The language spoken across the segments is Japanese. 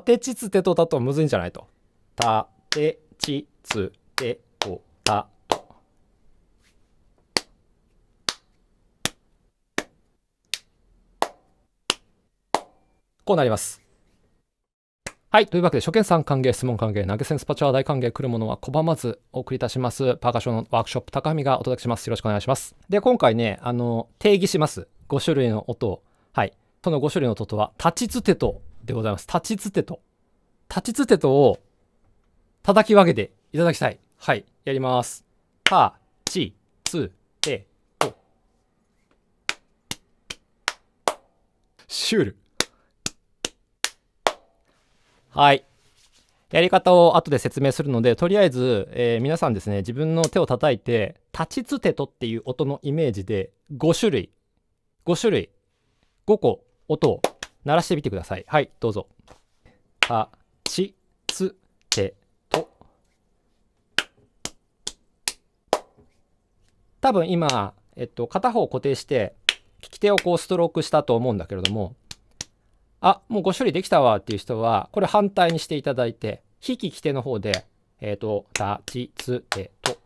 てちつてとだとむずいんじゃないと。たてちつてとたと。こうなります。はい。というわけで、初見さん歓迎、質問歓迎、投げ銭スパチャー大歓迎、来るものは拒まずお送りいたします。パーカッションのワークショップ、高見がお届けします。よろしくお願いします。で、今回ね、あの、定義します。5種類の音を。はい。その5種類の音とは、立ちつてとでございます。立ちつてと。立ちつてとを叩き分けていただきたい。はい。やります。た、ち、つ、て、と。シュール。はい。やり方を後で説明するので、とりあえず、えー、皆さんですね、自分の手を叩いて、立ちつてとっていう音のイメージで、5種類、5種類、5個音を鳴らしてみてください。はい、どうぞ。た、ち、つ、て、と。多分今、えっと、片方固定して、利き手をこうストロークしたと思うんだけれども、あ、もう5処理できたわっていう人は、これ反対にしていただいて、引き利き手の方で、えっ、ー、と、た、ち、つ、て、と。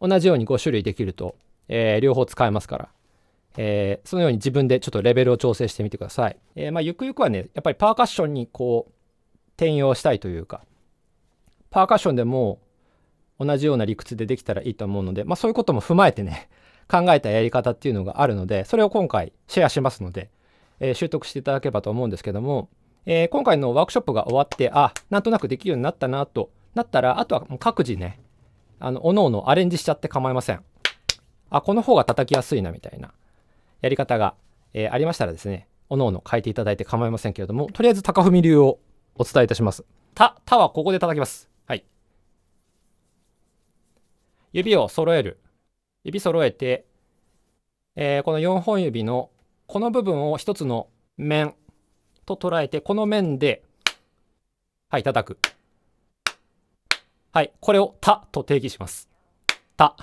同じように5種類できると、えー、両方使えますから。えー、そのように自分でちょっとレベルを調整してみてください。えー、まあ、ゆくゆくはね、やっぱりパーカッションにこう、転用したいというか、パーカッションでも同じような理屈でできたらいいと思うので、まあ、そういうことも踏まえてね、考えたやり方っていうのがあるので、それを今回シェアしますので、えー、習得していただければと思うんですけども、えー、今回のワークショップが終わって、あ、なんとなくできるようになったなと、なったら、あとはもう各自ね、あの、おのおのアレンジしちゃって構いません。あ、この方が叩きやすいなみたいな。やり方が、えー、ありましたらですね、おのおの変えていただいて構いませんけれども、とりあえず高文流をお伝えいたします。た、たはここで叩きます。はい。指を揃える。指揃えて、えー、この4本指のこの部分を1つの面と捉えて、この面で、はい、叩く。はい、これをたと定義します。た。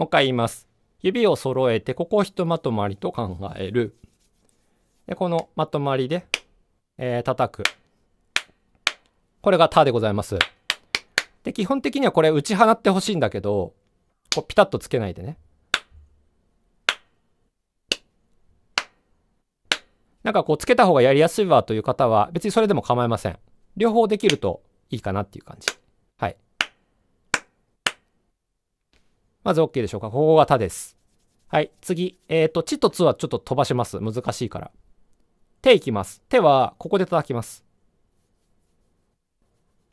もう一回言います。指を揃えて、ここをひとまとまりと考える。で、このまとまりで、えー、叩く。これがタでございます。で、基本的にはこれ打ち放ってほしいんだけど、こうピタッとつけないでね。なんかこうつけた方がやりやすいわという方は別にそれでも構いません。両方できるといいかなっていう感じ。まず OK でしょうか。ここが他です。はい、次。えっ、ー、と、チとツはちょっと飛ばします。難しいから。手いきます。手は、ここで叩きます。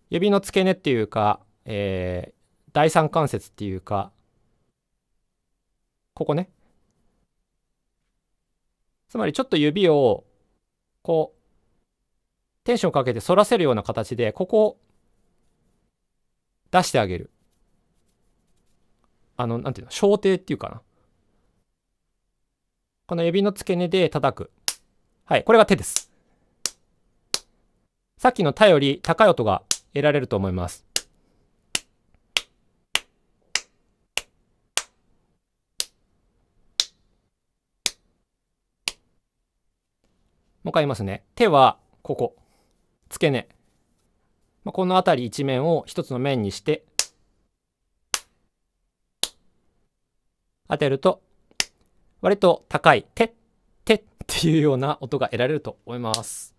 指の付け根っていうか、えー、第三関節っていうか、ここね。つまりちょっと指を、こう、テンションかけて反らせるような形で、ここを出してあげる。あの、なんていうの、小手っていうかな。この指の付け根で叩く。はい、これが手です。さっきのたより高い音が得られると思います。もう一回言いますね。手は、ここ。付け根。まあ、この辺り一面を一つの面にして、当てると、割と高い、て、てっていうような音が得られると思います。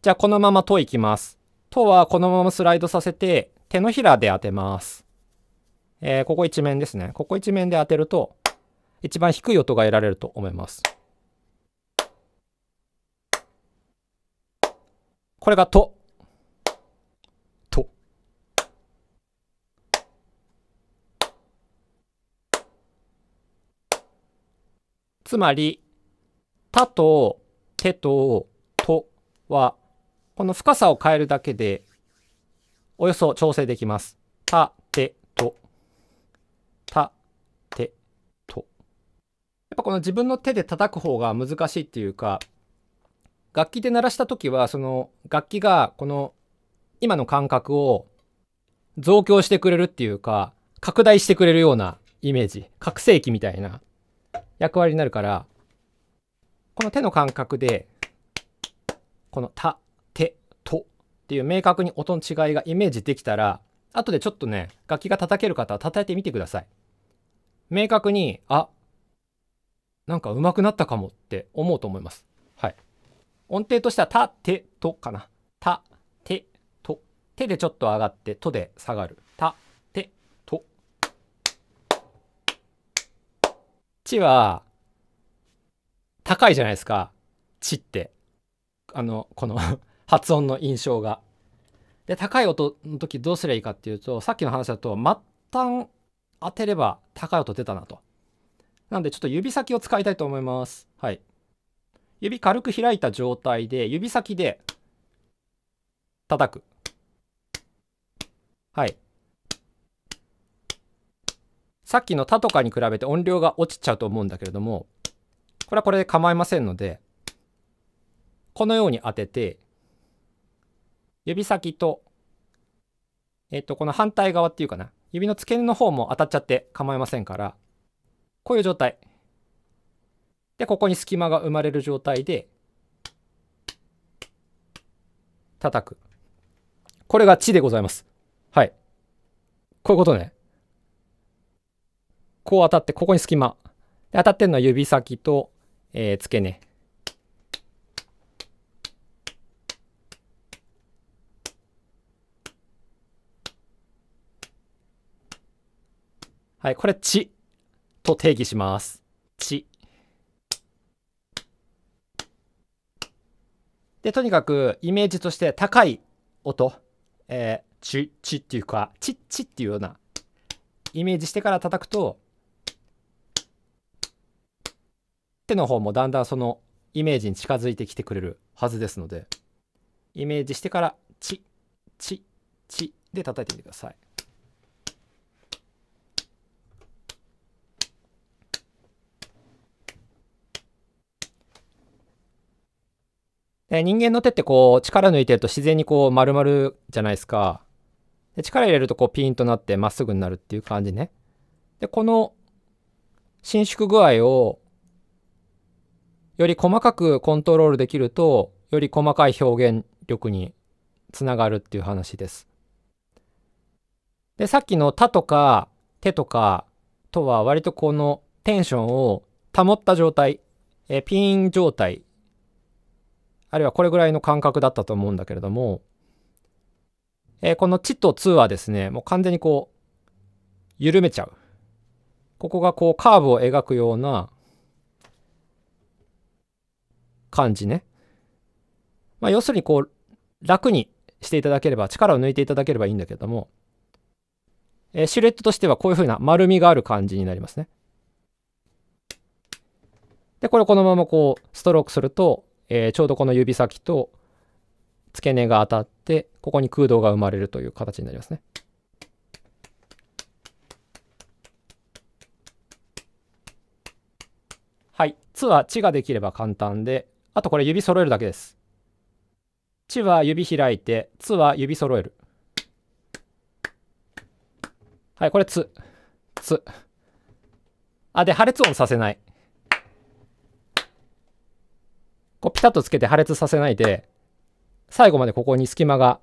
じゃあこのままといきます。とはこのままスライドさせて手のひらで当てます。えー、ここ一面ですね。ここ一面で当てると一番低い音が得られると思います。これがとつまり、たと、てと、とは、この深さを変えるだけで、およそ調整できます。た、て、と。た、て、と。やっぱこの自分の手で叩く方が難しいっていうか、楽器で鳴らした時は、その楽器がこの今の感覚を増強してくれるっていうか、拡大してくれるようなイメージ。拡声器みたいな役割になるからこの手の感覚でこの「た」「て」「と」っていう明確に音の違いがイメージできたら後でちょっとね楽器が叩ける方は叩いてみてください明確にあなんか上手くなったかもって思うと思いますはい音程としては「た」「て」「と」かな「た」「て」「と」「て」でちょっと上がって「と」で下がるちは、高いじゃないですか。ちって。あの、この 発音の印象が。で、高い音の時どうすりゃいいかっていうと、さっきの話だと、末端当てれば高い音出たなと。なんで、ちょっと指先を使いたいと思います。はい。指軽く開いた状態で、指先で叩く。はい。さっきの他とかに比べて音量が落ちちゃうと思うんだけれども、これはこれで構いませんので、このように当てて、指先と、えっと、この反対側っていうかな、指の付け根の方も当たっちゃって構いませんから、こういう状態。で、ここに隙間が生まれる状態で、叩く。これが地でございます。はい。こういうことね。こう当たって、ここに隙間。で当たってるのは指先と、えー、付け根。はい、これ、ち」と定義します。ち」で、とにかく、イメージとして高い音、えー、チュっていうか、チッチっていうような、イメージしてから叩くと、手の方もだんだんそのイメージに近づいてきてくれるはずですのでイメージしてからチッチッチッで叩いてみてください。で人間の手ってこう力抜いてると自然にこう丸るじゃないですか。で力入れるとこうピンとなってまっすぐになるっていう感じね。でこの伸縮具合をより細かくコントロールできるとより細かい表現力につながるっていう話です。でさっきの「た」とか「手」とかとは割とこのテンションを保った状態えピーン状態あるいはこれぐらいの感覚だったと思うんだけれども、えこの「ち」と「つ」はですねもう完全にこう緩めちゃう。ここがこうカーブを描くような感じね。まあ、要するにこう楽にしていただければ力を抜いていただければいいんだけども、えー、シルエットとしてはこういうふうな丸みがある感じになりますね。でこれをこのままこうストロークすると、えー、ちょうどこの指先と付け根が当たってここに空洞が生まれるという形になりますね。はい「つ」は「ち」ができれば簡単であとこれ指揃えるだけです。ちは指開いて、つは指揃える。はい、これつ。つ。あ、で、破裂音させない。こうピタッとつけて破裂させないで、最後までここに隙間が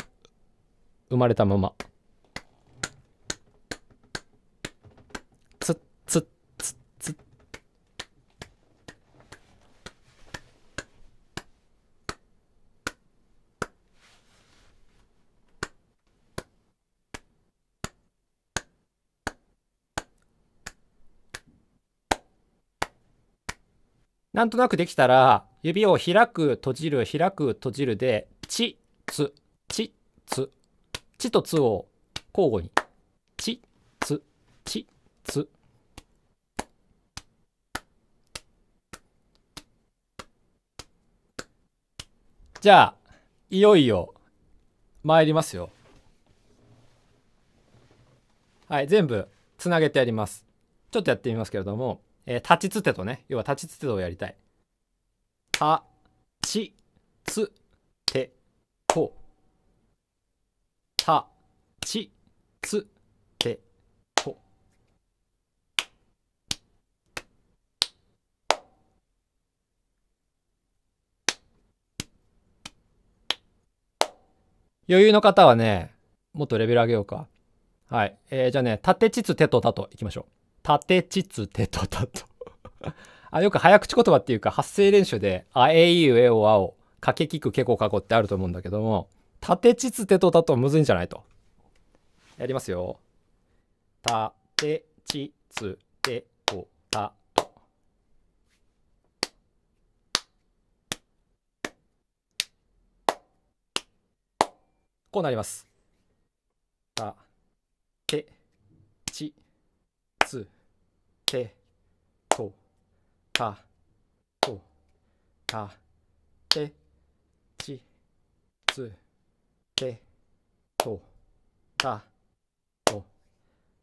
生まれたまま。なんとなくできたら、指を開く、閉じる、開く、閉じるで、ち、つ、ち、つ、ちとつを交互に、ち、つ、ち、つ。じゃあ、いよいよ、参りますよ。はい、全部つなげてやります。ちょっとやってみますけれども、えー、立ちつてとね、要は立ちつてとをやりたい。た、ち、つ、て、こ」「た、ち、つ、て、こ」余裕の方はね、もっとレベル上げようか。はい。えー、じゃあね、立てちつてとだといきましょう。たてちつてとたと あ。よく早口言葉っていうか発声練習で、あえいうえおあお、かけきくけこかこってあると思うんだけども、たてちつてとたとむずいんじゃないと。やりますよ。たてちつてとたと。こうなります。てとたとたてちつてとたと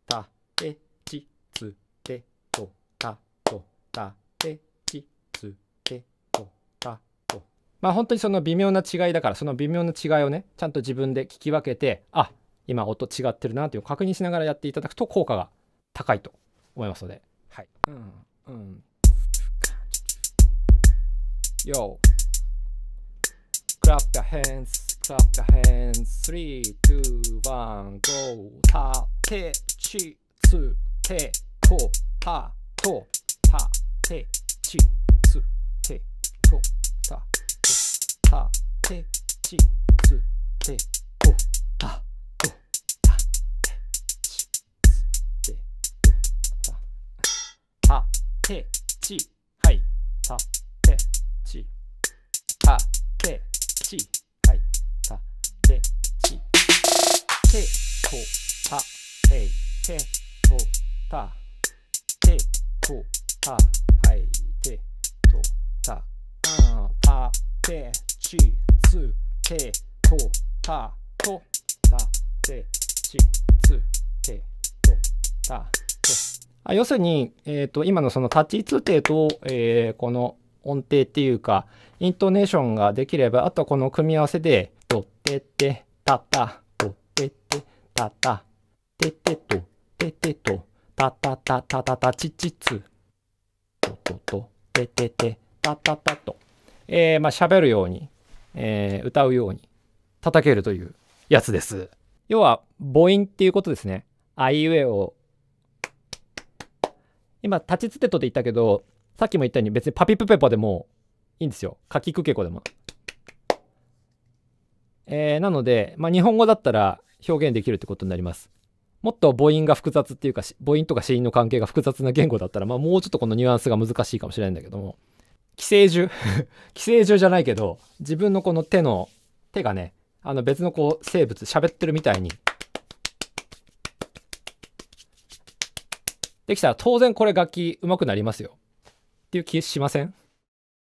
たてちつてとたとたてちつてとたとまあ本当にその微妙な違いだからその微妙な違いをねちゃんと自分で聞き分けてあ今音違ってるなという確認しながらやっていただくと効果が高いと思いますのではい。うん。うん。Yo! Clap your hands, clap your hands. 3, 2, 1, go. たてちつてこたとたてちつてこたてたてちつてこてちはいたてちたてちはいたてちてこたててとたてこたはいてとたたてちつてとたとたてちつてとたてあ要するに、えーと、今のその立ち位置程と、えー、この音程っていうかイントネーションができればあとこの組み合わせで「とててたたとててたたててとててとたたたたたたちちつ」とととてててたたたと、えー、まあ喋るように、えー、歌うように叩けるというやつです。要は母音っていうことですね。あいうえ今、立ちつてとで言ったけど、さっきも言ったように別にパピプペポでもいいんですよ。カキクケコでも。えー、なので、まあ、日本語だったら表現できるってことになります。もっと母音が複雑っていうか、母音とか子音の関係が複雑な言語だったら、まあ、もうちょっとこのニュアンスが難しいかもしれないんだけども、寄生獣 寄生獣じゃないけど、自分のこの手の、手がね、あの別のこう生物、喋ってるみたいにできたら当然これ楽器上手くなりますよ。っていう気しません